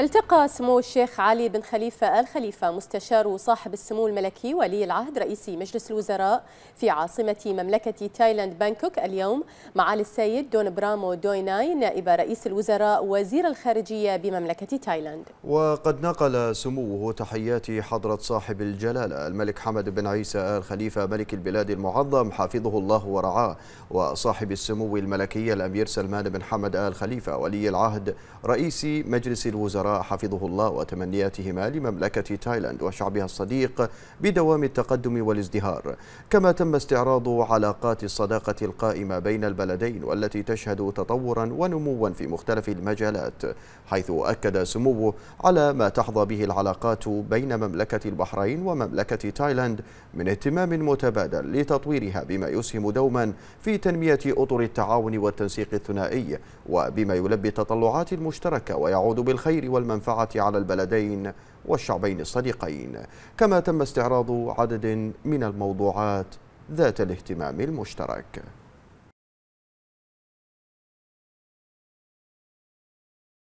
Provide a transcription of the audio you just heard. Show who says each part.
Speaker 1: التقى سمو الشيخ علي بن خليفة آل خليفة مستشار صاحب السمو الملكي ولي العهد رئيس مجلس الوزراء في عاصمة مملكة تايلاند بانكوك اليوم معالي السيد دون برامو دويناي نائب رئيس الوزراء وزير الخارجية بمملكة تايلاند
Speaker 2: وقد نقل سموه تحيات حضرة صاحب الجلالة الملك حمد بن عيسى آل خليفة ملك البلاد المعظم حفظه الله ورعاه وصاحب السمو الملكي الأمير سلمان بن حمد آل خليفة ولي العهد رئيس مجلس الوزراء الوزراء حفظه الله وتمنياتهما لمملكة تايلاند وشعبها الصديق بدوام التقدم والازدهار كما تم استعراض علاقات الصداقة القائمة بين البلدين والتي تشهد تطورا ونموا في مختلف المجالات حيث أكد سموه على ما تحظى به العلاقات بين مملكة البحرين ومملكة تايلاند من اهتمام متبادل لتطويرها بما يسهم دوما في تنمية أطر التعاون والتنسيق الثنائي وبما يلبي التطلعات المشتركة ويعود بالخير والمنفعة على البلدين والشعبين الصديقين كما تم استعراض عدد من الموضوعات ذات الاهتمام المشترك